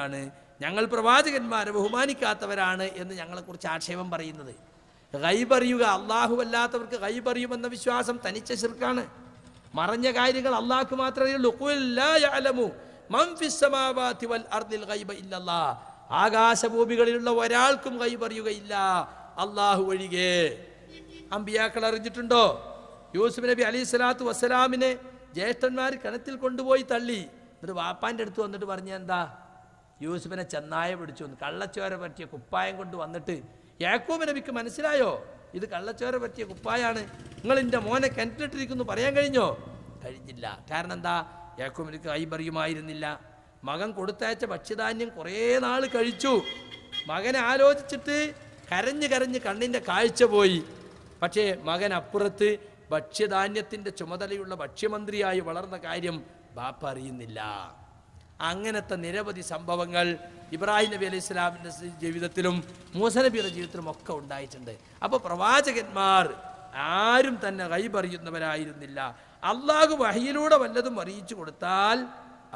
ാണ് ഞങ്ങൾ പ്രവാചകന്മാരെ ബഹുമാനിക്കാത്തവരാണ് എന്ന് ഞങ്ങളെക്കുറിച്ച് ആക്ഷേപം പറയുന്നത് കൈപറിയുക അള്ളാഹു അല്ലാത്തവർക്ക് കൈപറിയുമെന്ന വിശ്വാസം തനിച്ച ശിർക്കാണ് മറഞ്ഞ കാര്യങ്ങൾ അള്ളാഹു മാത്രമേ ആകാശഭൂമികളിലുള്ള ഒരാൾക്കും കൈപറിയുകയില്ല അള്ളാഹു ഒഴികെ അമ്പിയാക്കൾ അറിഞ്ഞിട്ടുണ്ടോ യൂസുഫ് നബി അലി സ്വലാത്തു വസ്സലാമിനെ ജ്യേഷ്ഠന്മാർ കിണത്തിൽ കൊണ്ടുപോയി തള്ളി എന്നിട്ട് വാപ്പാന്റെ അടുത്ത് വന്നിട്ട് പറഞ്ഞ എന്താ യൂസുഫിനെ ചെന്നായ പിടിച്ചു കള്ളച്ചോര പറ്റിയ കുപ്പായം കൊണ്ട് വന്നിട്ട് യാക്കൂബ് നബിക്ക് മനസ്സിലായോ ഇത് കള്ളച്ചോര പറ്റിയ കുപ്പായാണ് നിങ്ങൾ എൻ്റെ മോനെ കിണറ്റിലിട്ടിരിക്കുന്നു പറയാൻ കഴിഞ്ഞോ കഴിഞ്ഞില്ല കാരണം എന്താ യാക്കൂബ് നബിക്ക് കൈപറിയുമായിരുന്നില്ല മകൻ കൊടുത്തയച്ച ഭക്ഷ്യധാന്യം കുറേ നാൾ കഴിച്ചു മകനെ ആലോചിച്ചിട്ട് കരഞ്ഞ് കരഞ്ഞ് കണ്ണിൻ്റെ കാഴ്ച പോയി പക്ഷേ മകൻ അപ്പുറത്ത് ഭക്ഷ്യധാന്യത്തിൻ്റെ ചുമതലയുള്ള ഭക്ഷ്യമന്ത്രിയായി വളർന്ന കാര്യം ബാപ്പ അറിയുന്നില്ല അങ്ങനത്തെ നിരവധി സംഭവങ്ങൾ ഇബ്രാഹിം നബി അലൈഹി ഇസ്ലാമിൻ്റെ ജീവിതത്തിലും മൂസ ജീവിതത്തിലും ഒക്കെ ഉണ്ടായിട്ടുണ്ട് അപ്പോൾ പ്രവാചകന്മാർ ആരും തന്നെ കൈപറിയുന്നവരായിരുന്നില്ല അള്ളാഹു വഹിയിലൂടെ വല്ലതും അറിയിച്ചു കൊടുത്താൽ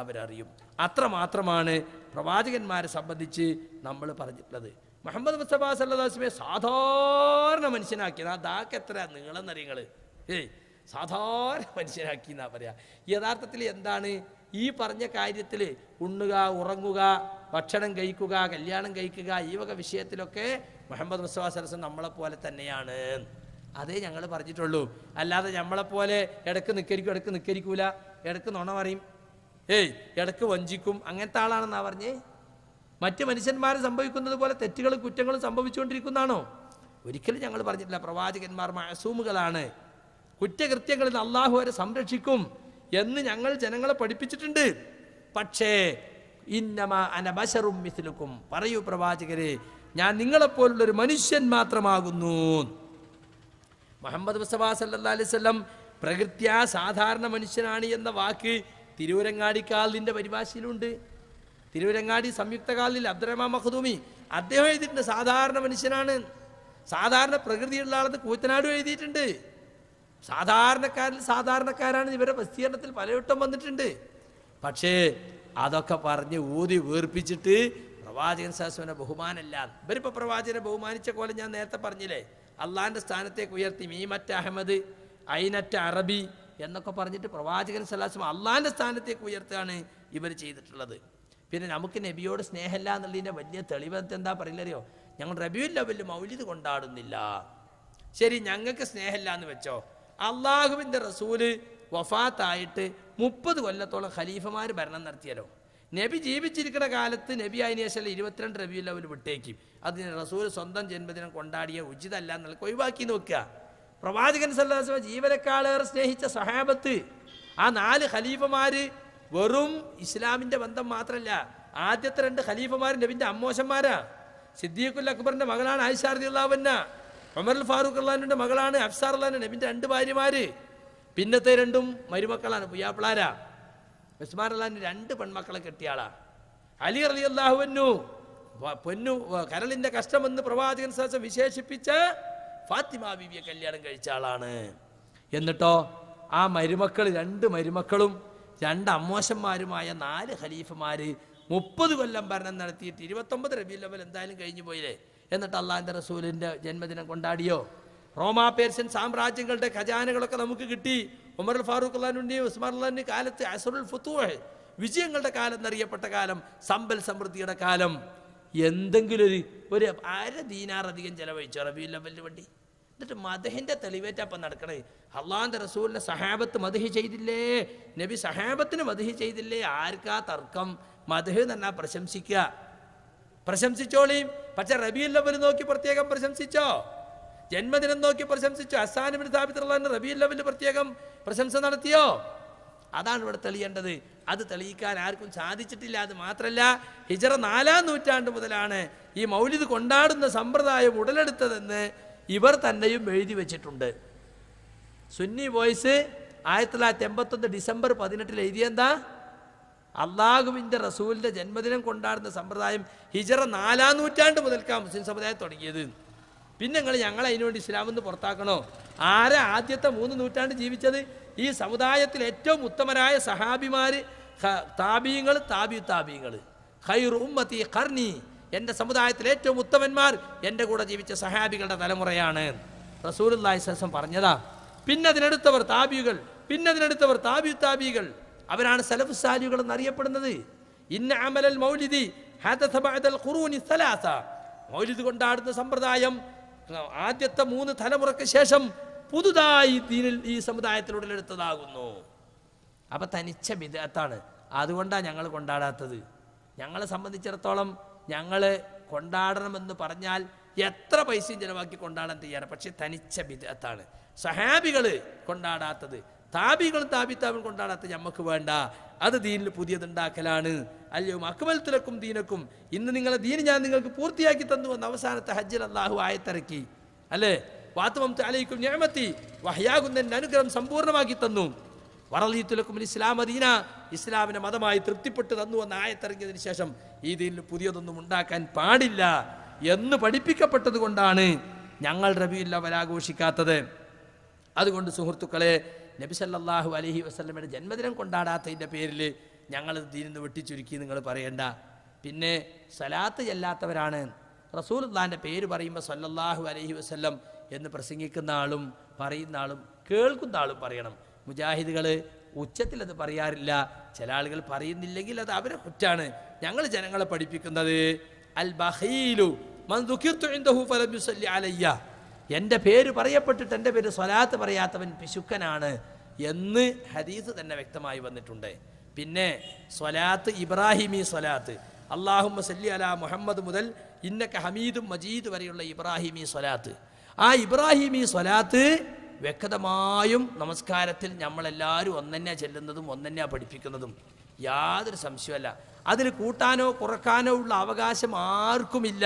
അവരറിയും അത്രമാത്രമാണ് പ്രവാചകന്മാരെ സംബന്ധിച്ച് നമ്മൾ പറഞ്ഞിട്ടുള്ളത് മുഹമ്മദ് മുസ്തഫ സല്ലാസ്മെ സാധാരണ മനുഷ്യനാക്കിയത് ആ ദാക്ക് എത്ര നീളം നിറയങ്ങൾ ഏയ് സാധാരണ മനുഷ്യനാക്കി എന്നാ പറയാ യഥാർത്ഥത്തിൽ എന്താണ് ഈ പറഞ്ഞ കാര്യത്തിൽ ഉണ്ണുക ഉറങ്ങുക ഭക്ഷണം കഴിക്കുക കല്യാണം കഴിക്കുക ഈ വക വിഷയത്തിലൊക്കെ മുഹമ്മദ് മുസ്തഫ സരസ് നമ്മളെപ്പോലെ തന്നെയാണ് അതേ ഞങ്ങൾ പറഞ്ഞിട്ടുള്ളൂ അല്ലാതെ നമ്മളെപ്പോലെ ഇടക്ക് നിൽക്കരിക്കും ഇടക്ക് നിൽക്കരിക്കൂല ഇടക്ക് നുണ പറയും ഏയ് ഇടക്ക് വഞ്ചിക്കും അങ്ങനത്തെ ആളാണെന്നാ പറഞ്ഞേ മറ്റ് മനുഷ്യന്മാർ സംഭവിക്കുന്നത് പോലെ തെറ്റുകളും കുറ്റങ്ങളും സംഭവിച്ചുകൊണ്ടിരിക്കുന്നതാണോ ഒരിക്കലും ഞങ്ങൾ പറഞ്ഞിട്ടില്ല പ്രവാചകന്മാർ മാസൂമുകളാണ് കുറ്റകൃത്യങ്ങളിൽ അള്ളാഹു അവരെ സംരക്ഷിക്കും എന്ന് ഞങ്ങൾ ജനങ്ങളെ പഠിപ്പിച്ചിട്ടുണ്ട് പക്ഷേ ഇന്നമ അനബശറും മിസിലുക്കും പറയൂ പ്രവാചകരെ ഞാൻ നിങ്ങളെപ്പോലുള്ളൊരു മനുഷ്യൻ മാത്രമാകുന്നു മുഹമ്മദ് മുസ്തഫ സല്ലാ അലൈവല്ലം പ്രകൃത്യാ സാധാരണ മനുഷ്യനാണ് എന്ന വാക്ക് തിരൂരങ്ങാടിക്കാലിൻ്റെ പരിഭാഷയിലുണ്ട് തിരൂരങ്ങാടി സംയുക്തകാലിൽ അബ്ദുറഹ്മാൻ മഖദൂമി അദ്ദേഹം എഴുതിയിട്ടുണ്ട് സാധാരണ മനുഷ്യനാണ് സാധാരണ പ്രകൃതിയുള്ള ആളത് കൂത്തനാടും എഴുതിയിട്ടുണ്ട് സാധാരണക്കാരിൽ സാധാരണക്കാരാണ് ഇവരെ പ്രസിദ്ധീകരണത്തിൽ പലവട്ടം വന്നിട്ടുണ്ട് പക്ഷേ അതൊക്കെ പറഞ്ഞ് ഊതി വീർപ്പിച്ചിട്ട് പ്രവാചകൻ സാസ്വനെ ബഹുമാനല്ലാതെ ഇവരിപ്പോൾ പ്രവാചകനെ ബഹുമാനിച്ച പോലെ ഞാൻ നേരത്തെ പറഞ്ഞില്ലേ അള്ളാഹിൻ്റെ സ്ഥാനത്തേക്ക് ഉയർത്തി മീമറ്റ് അഹമ്മദ് ഐനറ്റ് അറബി എന്നൊക്കെ പറഞ്ഞിട്ട് പ്രവാചകൻ സലാസ്വം അള്ളാഹിൻ്റെ സ്ഥാനത്തേക്ക് ഉയർത്താണ് ഇവർ ചെയ്തിട്ടുള്ളത് പിന്നെ നമുക്ക് നബിയോട് സ്നേഹമില്ല എന്നുള്ളതിൻ്റെ വലിയ തെളിവ് എന്താ പറയില്ലറിയോ ഞങ്ങൾ റബിയുല്ല വലിയ മൗലിത് കൊണ്ടാടുന്നില്ല ശരി ഞങ്ങൾക്ക് സ്നേഹമില്ല എന്ന് വെച്ചോ അള്ളാഹുവിൻ്റെ റസൂല് വഫാത്തായിട്ട് മുപ്പത് കൊല്ലത്തോളം ഖലീഫമാർ ഭരണം നടത്തിയല്ലോ നബി ജീവിച്ചിരിക്കുന്ന കാലത്ത് നബി അതിനുശേഷം ഇരുപത്തിരണ്ട് റബിയിൽ അവർ വിട്ടേക്കും അതിന് റസൂൽ സ്വന്തം ജന്മദിനം കൊണ്ടാടിയ ഉചിതല്ല എന്നുള്ള ഒഴിവാക്കി നോക്കുക പ്രവാചകൻ സല്ലാസ്മ ജീവനക്കാളേറെ സ്നേഹിച്ച സഹാബത്ത് ആ നാല് ഖലീഫമാർ വെറും ഇസ്ലാമിൻ്റെ ബന്ധം മാത്രമല്ല ആദ്യത്തെ രണ്ട് ഖലീഫമാർ നബിൻ്റെ അമ്മോശന്മാരാ സിദ്ദീഖുൽ അക്ബറിൻ്റെ മകളാണ് ആയിഷാർദിള്ളാവന്ന ഉമർ ഫാറൂഖ് അള്ളാഹിൻ്റെ മകളാണ് അഫ്സാർ അള്ളാഹിൻ്റെ നബിൻ്റെ രണ്ട് ഭാര്യമാർ പിന്നത്തെ രണ്ടും മരുമക്കളാണ് പുയ്യാപ്പിളാരാ ഉസ്മാൻ അള്ളാഹിൻ്റെ രണ്ട് പെൺമക്കളെ കെട്ടിയാളാ അലി അലി അള്ളാഹുവന്നു പൊന്നു കരളിൻ്റെ കഷ്ടമെന്ന് പ്രവാചകൻ സാസം വിശേഷിപ്പിച്ച ഫാത്തിമ ബിബിയെ കല്യാണം കഴിച്ച ആളാണ് എന്നിട്ടോ ആ മരുമക്കൾ രണ്ട് മരുമക്കളും രണ്ട് അമ്മോശന്മാരുമായ നാല് ഖലീഫുമാര് മുപ്പത് കൊല്ലം ഭരണം നടത്തിയിട്ട് ഇരുപത്തൊമ്പത് റബി അവൽ എന്തായാലും കഴിഞ്ഞു പോയില്ലേ എന്നിട്ട് അള്ളാഹിൻ്റെ റസൂലിൻ്റെ ജന്മദിനം കൊണ്ടാടിയോ റോമാ പേർഷ്യൻ സാമ്രാജ്യങ്ങളുടെ ഖജാനകളൊക്കെ നമുക്ക് കിട്ടി ഉമർ ഫാറൂഖ് അള്ളഹാനുണ്ടി ഉസ്മാൻ അള്ളഹാൻ്റെ കാലത്ത് അസറുൽ ഫുത്തുവഹ് വിജയങ്ങളുടെ കാലം എന്നറിയപ്പെട്ട കാലം സമ്പൽ സമൃദ്ധിയുടെ കാലം എന്തെങ്കിലും ഒരു ഒരു അര ദീനാറധികം അധികം ചെലവഴിച്ചു റബി ലെവലിന് വേണ്ടി എന്നിട്ട് മദഹിൻ്റെ തെളിവേറ്റപ്പം നടക്കണേ അള്ളാഹിൻ്റെ റസൂലിനെ സഹാബത്ത് മദഹി ചെയ്തില്ലേ നബി സഹാബത്തിന് മദഹി ചെയ്തില്ലേ ആർക്കാ തർക്കം മധു തന്നെ പ്രശംസിക്കുക പ്രശംസിച്ചോളിയും പക്ഷെ റബിയുല്ലവൽ നോക്കി പ്രത്യേകം പ്രശംസിച്ചോ ജന്മദിനം നോക്കി പ്രശംസിച്ചോ അസാനിബിൻ സ്ഥാപിത്തുള്ളതിന് റബിയുല്ലവൽ പ്രത്യേകം പ്രശംസ നടത്തിയോ അതാണ് ഇവിടെ തെളിയേണ്ടത് അത് തെളിയിക്കാൻ ആർക്കും സാധിച്ചിട്ടില്ല അത് മാത്രമല്ല ഹിജറ നാലാം നൂറ്റാണ്ട് മുതലാണ് ഈ മൗലിത് കൊണ്ടാടുന്ന സമ്പ്രദായം ഉടലെടുത്തതെന്ന് ഇവർ തന്നെയും എഴുതി വെച്ചിട്ടുണ്ട് സുന്നി വോയിസ് ആയിരത്തി തൊള്ളായിരത്തി എൺപത്തൊന്ന് ഡിസംബർ പതിനെട്ടിൽ എഴുതിയെന്താ അള്ളാഹുവിൻ്റെ റസൂലിൻ്റെ ജന്മദിനം കൊണ്ടാടുന്ന സമ്പ്രദായം ഹിജറ നാലാം നൂറ്റാണ്ട് മുതൽക്കാണ് മുസ്ലിം സമുദായം തുടങ്ങിയത് പിന്നെ നിങ്ങൾ ഞങ്ങൾ അതിനുവേണ്ടി ഇസ്ലാമിൽ നിന്ന് പുറത്താക്കണോ ആരാ ആദ്യത്തെ മൂന്ന് നൂറ്റാണ്ട് ജീവിച്ചത് ഈ സമുദായത്തിൽ ഏറ്റവും ഉത്തമരായ സഹാബിമാർ താബീങ്ങൾ താബി താബീങ്ങൾ ഖൈർ ഉമ്മത്തി ഖർണി എൻ്റെ സമുദായത്തിലെ ഏറ്റവും ഉത്തമന്മാർ എൻ്റെ കൂടെ ജീവിച്ച സഹാബികളുടെ തലമുറയാണ് റസൂൽ പറഞ്ഞതാ പിന്നെ അതിനടുത്തവർ താബികൾ പിന്നെ അതിനടുത്തവർ താബി താബികൾ അവരാണ് സലഫ് സാലികൾ എന്നറിയപ്പെടുന്നത് ഇന്ന അമലൽ മൗലിദി മൗലിദ് കൊണ്ടാടുന്ന സമ്പ്രദായം ആദ്യത്തെ മൂന്ന് തലമുറയ്ക്ക് ശേഷം പുതുതായി ദീനിൽ ഈ സമുദായത്തിലുടലെടുത്തതാകുന്നു അപ്പം തനിച്ച വിദഗ്ധാണ് അതുകൊണ്ടാണ് ഞങ്ങൾ കൊണ്ടാടാത്തത് ഞങ്ങളെ സംബന്ധിച്ചിടത്തോളം ഞങ്ങൾ കൊണ്ടാടണമെന്ന് പറഞ്ഞാൽ എത്ര പൈസയും ചിലവാക്കി കൊണ്ടാടാൻ തയ്യാറാണ് പക്ഷേ തനിച്ച വിദഗ്ധാണ് സഹാബികൾ കൊണ്ടാടാത്തത് താപികളും കൊണ്ടാണ് അത് ഞമ്മക്ക് വേണ്ട അത് ദീനിൽ പുതിയതുണ്ടാക്കലാണ് അല്ലയോ അക്മൽ ദീനക്കും ഇന്ന് നിങ്ങളെ ദീൻ ഞാൻ നിങ്ങൾക്ക് പൂർത്തിയാക്കി തന്നു എന്ന് അവസാനത്തെ ഹജ്ജിൽ അള്ളാഹു ആയത്തിറക്കി അല്ലേ വാത്തുമം തലയിക്കും ഞാമത്തി വഹയാകുന്ന അനുഗ്രഹം സമ്പൂർണ്ണമാക്കി തന്നു വറലീ ഇസ്ലാം അദീന ഇസ്ലാമിനെ മതമായി തൃപ്തിപ്പെട്ട് തന്നു എന്ന ആയത്തിറങ്ങിയതിന് ശേഷം ഈ ദീനിൽ പുതിയതൊന്നും ഉണ്ടാക്കാൻ പാടില്ല എന്ന് പഠിപ്പിക്കപ്പെട്ടത് കൊണ്ടാണ് ഞങ്ങൾ റബിയില്ല അവരാഘോഷിക്കാത്തത് അതുകൊണ്ട് സുഹൃത്തുക്കളെ നബിസല്ലാഹു അലഹി വസ്ലമയുടെ ജന്മദിനം കൊണ്ടാടാത്തതിൻ്റെ പേരിൽ ഞങ്ങൾ തീരുന്ന് വെട്ടിച്ചുരുക്കി നിങ്ങൾ പറയണ്ട പിന്നെ സലാത്ത് ചെല്ലാത്തവരാണ് റസൂൽ പേര് പറയുമ്പോൾ സല്ലല്ലാഹു അലഹി വസ്ല്ലം എന്ന് പ്രസംഗിക്കുന്ന ആളും പറയുന്ന ആളും കേൾക്കുന്ന ആളും പറയണം മുജാഹിദുകൾ ഉച്ചത്തിൽ അത് പറയാറില്ല ചില ആളുകൾ പറയുന്നില്ലെങ്കിൽ അത് അവരെ കുറ്റാണ് ഞങ്ങൾ ജനങ്ങളെ പഠിപ്പിക്കുന്നത് അൽ ബഹീലു മൻ ദുഃഖിത്തു ഫലം അലയ്യ എൻ്റെ പേര് പറയപ്പെട്ടിട്ട് എൻ്റെ പേര് സ്വലാത്ത് പറയാത്തവൻ പിശുക്കനാണ് എന്ന് ഹദീസ് തന്നെ വ്യക്തമായി വന്നിട്ടുണ്ട് പിന്നെ സ്വലാത്ത് ഇബ്രാഹിമി സ്വലാത്ത് അള്ളാഹുമ്മ സല്ലി അല മുഹമ്മദ് മുതൽ ഇന്നക്ക ഹമീദും മജീദ് വരെയുള്ള ഇബ്രാഹിമി സ്വലാത്ത് ആ ഇബ്രാഹിമി സ്വലാത്ത് വ്യക്തമായും നമസ്കാരത്തിൽ നമ്മളെല്ലാവരും ഒന്നെന്നെ ചെല്ലുന്നതും ഒന്നെന്നെ പഠിപ്പിക്കുന്നതും യാതൊരു സംശയമല്ല അതിൽ കൂട്ടാനോ കുറക്കാനോ ഉള്ള അവകാശം ആർക്കുമില്ല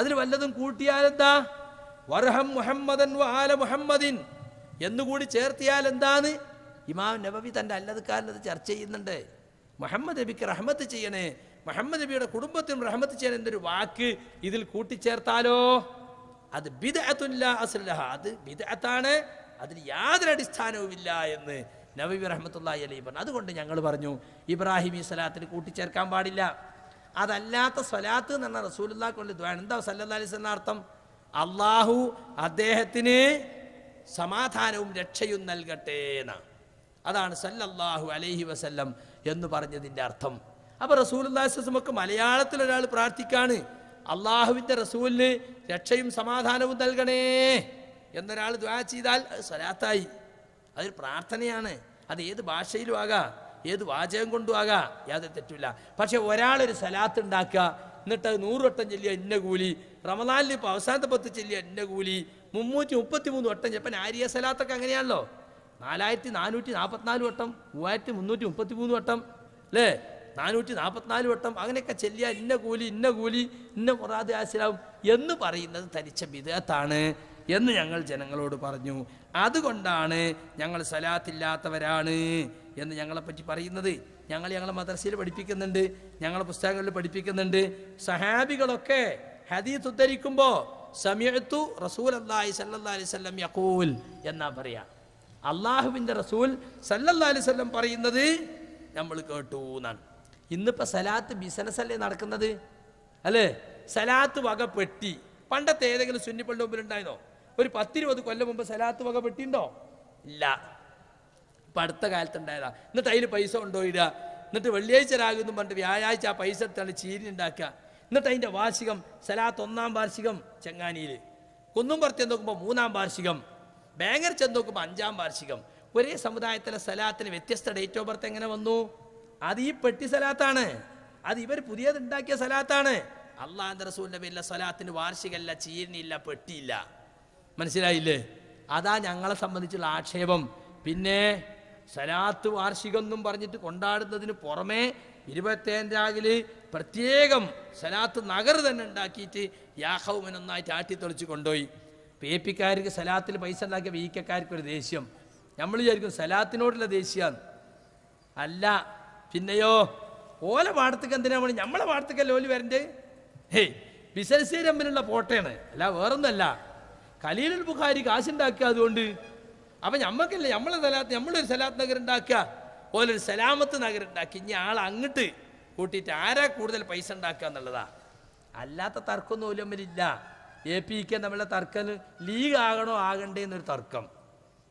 അതിൽ വല്ലതും കൂട്ടിയാലെന്താ വർഹം മുഹമ്മദൻ വാല മുഹമ്മദിൻ എന്നുകൂടി ചേർത്തിയാൽ എന്താണ് ഇമാം നബവി തൻ്റെ അല്ലതുക്കാരനത് ചർച്ച ചെയ്യുന്നുണ്ട് മുഹമ്മദ് നബിക്ക് റഹ്മത്ത് ചെയ്യണേ മുഹമ്മദ് നബിയുടെ കുടുംബത്തിനും റഹ്മത്ത് ചെയ്യണേ എന്നൊരു വാക്ക് ഇതിൽ കൂട്ടിച്ചേർത്താലോ അത് ബിദഅത്തുല്ല അസുലഹ അത് ബിദഅത്താണ് അതിന് യാതൊരു അടിസ്ഥാനവുമില്ല എന്ന് നബിബി റഹമത്തല്ലാ അലൈ പറഞ്ഞു അതുകൊണ്ട് ഞങ്ങൾ പറഞ്ഞു ഇബ്രാഹിം ഈ സ്വലാത്തിന് കൂട്ടിച്ചേർക്കാൻ പാടില്ല അതല്ലാത്ത സ്വലാത്ത് എന്ന് പറഞ്ഞാൽ റസൂലുല്ലാക്കുള്ള ദ്വാൻ എന്താ സല്ലാ അലൈസ് എന്ന അർത്ഥം അള്ളാഹു അദ്ദേഹത്തിന് സമാധാനവും രക്ഷയും നൽകട്ടെ എന്നാണ് അതാണ് സല്ലല്ലാഹു അലൈഹി വസല്ലം എന്ന് പറഞ്ഞതിൻ്റെ അർത്ഥം അപ്പോൾ റസൂലുല്ലാസ്മക്ക് മലയാളത്തിൽ ഒരാൾ പ്രാർത്ഥിക്കാണ് അള്ളാഹുവിന്റെ റസൂലിന് രക്ഷയും സമാധാനവും നൽകണേ എന്നൊരാൾ ദ്വാ ചെയ്താൽ അത് സ്വലാത്തായി അതൊരു പ്രാർത്ഥനയാണ് അത് ഏത് ഭാഷയിലും ആകാം ഏത് വാചകം കൊണ്ടും ആകാം യാതൊരു തെറ്റില്ല പക്ഷെ ഒരാളൊരു സലാത്ത് ഉണ്ടാക്കുക എന്നിട്ട് അത് നൂറ് വട്ടം ചൊല്ലിയ ഇന്ന കൂലി റമദാനിൽ ഇപ്പോൾ അവസാനത്തെ പത്ത് ചെല്ലി എൻ്റെ കൂലി മുന്നൂറ്റി മുപ്പത്തി മൂന്ന് വട്ടം ജപ്പൻ ആര്യ സലാത്തൊക്കെ അങ്ങനെയാണല്ലോ നാലായിരത്തി നാനൂറ്റി നാൽപ്പത്തിനാല് വട്ടം മൂവായിരത്തി മുന്നൂറ്റി മുപ്പത്തി മൂന്ന് വട്ടം അല്ലേ നാനൂറ്റി നാൽപ്പത്തിനാല് വട്ടം അങ്ങനെയൊക്കെ ചെല്ലിയാൽ ഇന്ന കൂലി ഇന്ന കൂലി ഇന്ന മുറാദ് ആസിലാവും എന്ന് പറയുന്നത് തരിച്ച വിധത്താണ് എന്ന് ഞങ്ങൾ ജനങ്ങളോട് പറഞ്ഞു അതുകൊണ്ടാണ് ഞങ്ങൾ സലാത്തില്ലാത്തവരാണ് എന്ന് ഞങ്ങളെപ്പറ്റി പറയുന്നത് ഞങ്ങൾ ഞങ്ങളെ മദ്രസയിൽ പഠിപ്പിക്കുന്നുണ്ട് ഞങ്ങളെ പുസ്തകങ്ങളിൽ പഠിപ്പിക്കുന്നുണ്ട് സഹാബികളൊക്കെ ഹദീത്ത് ഉദ്ധരിക്കുമ്പോൾ സമയത്തു റസൂൽ അള്ളാഹി സല്ലാ അലൈവല്ലം യക്കൂൽ എന്നാ പറയാ അള്ളാഹുവിൻ്റെ റസൂൽ സല്ലല്ലാ അലൈവല്ലം പറയുന്നത് നമ്മൾ കേട്ടു എന്നാണ് ഇന്നിപ്പോൾ സലാത്ത് ബിസിനസ് അല്ലേ നടക്കുന്നത് അല്ലേ സലാത്ത് പെട്ടി പണ്ടത്തെ ഏതെങ്കിലും മുമ്പിൽ ഉണ്ടായിരുന്നോ ഒരു പത്തിരുപത് കൊല്ലം മുമ്പ് സലാത്ത് വകപ്പെട്ടിണ്ടോ ഇല്ല ഇപ്പം അടുത്ത കാലത്തുണ്ടായതാ എന്നിട്ട് അതിൽ പൈസ കൊണ്ടുപോയിടുക എന്നിട്ട് വെള്ളിയാഴ്ച രാകുന്നു പറഞ്ഞിട്ട് വ്യാഴാഴ്ച ആ പൈസ എടുത്താണ് ചീരി ഉണ്ടാക്കുക എന്നിട്ട് അതിൻ്റെ വാർഷികം സലാത്ത് ഒന്നാം വാർഷികം ചെങ്ങാനിയിൽ കുന്നുംപുറത്ത് നോക്കുമ്പോൾ മൂന്നാം വാർഷികം ബാങ്കർ ചെന്ന് നോക്കുമ്പോൾ അഞ്ചാം വാർഷികം ഒരേ സമുദായത്തിലെ സലാത്തിന് വ്യത്യസ്ത ഡേറ്റ് ഓഫ് ബർത്ത് എങ്ങനെ വന്നു അത് ഈ പെട്ടി സലാത്താണ് അത് ഇവർ പുതിയത് ഉണ്ടാക്കിയ സലാത്താണ് അള്ളാഹ് റസൂൽ നബിയില്ല സലാത്തിന് വാർഷികമല്ല ചീരണിയില്ല പെട്ടിയില്ല മനസ്സിലായില്ലേ അതാ ഞങ്ങളെ സംബന്ധിച്ചുള്ള ആക്ഷേപം പിന്നെ സലാത്ത് വാർഷികം എന്നും പറഞ്ഞിട്ട് കൊണ്ടാടുന്നതിന് പുറമേ ഇരുപത്തേഴാം രാഗിൽ പ്രത്യേകം സലാത്ത് നഗർ തന്നെ ഉണ്ടാക്കിയിട്ട് യാഹവും നന്നായിട്ട് ആട്ടിത്തൊളിച്ച് കൊണ്ടുപോയി പി സലാത്തിൽ പൈസ ഉണ്ടാക്കിയ വി ഒരു ദേഷ്യം നമ്മൾ വിചാരിക്കും സലാത്തിനോടുള്ള ദേഷ്യമാണ് അല്ല പിന്നെയോ ഓല പാടത്തേക്ക് എന്തിനാ വേണം നമ്മളെ പാടത്തേക്കല്ല ഓല് വരണ്ടേ ഹേയ് ബിസിനസ് രമ്പിനുള്ള പോട്ടയാണ് അല്ല വേറൊന്നല്ല ഖലീലുൽ ബുഖാരി കാശുണ്ടാക്കുക അതുകൊണ്ട് അപ്പം നമ്മൾക്കല്ലേ നമ്മളെ സലാത്ത് നമ്മളൊരു സലാത്ത് നഗർ ഉണ്ടാക്കുക പോലൊരു സലാമത്ത് നഗരം ഉണ്ടാക്കി ഇനി ആൾ അങ്ങോട്ട് കൂട്ടിയിട്ട് ആരാ കൂടുതൽ പൈസ ഉണ്ടാക്കുക എന്നുള്ളതാ അല്ലാത്ത തർക്കമൊന്നും ഓലമ്മരില്ല എ പി കെ നമ്മളെ തർക്കം ലീഗ് ആകണോ ആകണ്ടേ എന്നൊരു തർക്കം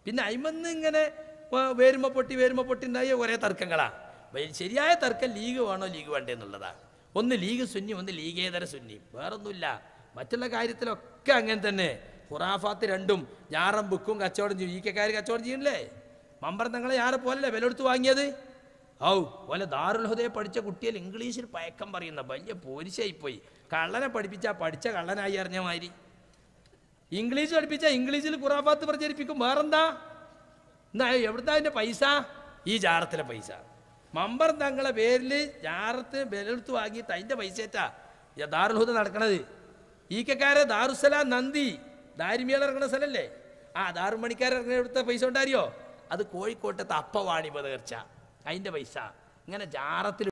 പിന്നെ അയിമന്ന് ഇങ്ങനെ വേരുമ പൊട്ടി വേരുമ പൊട്ടി ഉണ്ടായ കുറേ തർക്കങ്ങളാണ് ശരിയായ തർക്കം ലീഗ് വേണോ ലീഗ് വേണ്ടേ എന്നുള്ളതാ ഒന്ന് ലീഗ് സുന്നി ഒന്ന് ലീഗേതര സുന്നി വേറൊന്നുമില്ല മറ്റുള്ള കാര്യത്തിലൊക്കെ അങ്ങനെ തന്നെ ഖുറാഫാത്ത് രണ്ടും ഞാറും ബുക്കും കച്ചവടം ചെയ്യും ഈ കെക്കാർ കച്ചവടം ചെയ്യണില്ലേ മമ്പർ തങ്ങളെ ആരെ പോലല്ലേ വിലെടുത്ത് വാങ്ങിയത് ഔ പോലെ ദാറുൽഹുദയെ പഠിച്ച കുട്ടിയിൽ ഇംഗ്ലീഷിൽ പയക്കം പറയുന്ന വലിയ പോരിശായിപ്പോയി കള്ളനെ പഠിപ്പിച്ചാൽ പഠിച്ച കള്ളനായി അറിഞ്ഞ മാതിരി ഇംഗ്ലീഷ് പഠിപ്പിച്ചാൽ ഇംഗ്ലീഷിൽ ഖുറാഫാത്ത് പ്രചരിപ്പിക്കും വേറെന്താ എന്നാ എവിടുത്തെ അതിൻ്റെ പൈസ ഈ ജാറത്തിലെ പൈസ മമ്പർ തങ്ങളെ പേരിൽ ജാറത്ത് വിലെടുത്ത് വാങ്ങിയിട്ട് അതിൻ്റെ പൈസ ഏറ്റാ ദാറുൽഹുദ നടക്കണത് ഈക്കക്കാരെ ദാറുസലാം നന്ദി ദാരിമിയാൽ ഇറങ്ങുന്ന സ്ഥലല്ലേ ആ ദാറുമണിക്കാർ ഇറങ്ങുന്ന പൈസ ഉണ്ടാരിയോ അത് കോഴിക്കോട്ടത്തെ അപ്പവാണി പതകർച്ച അതിൻ്റെ പൈസ ഇങ്ങനെ ജാറത്തിൽ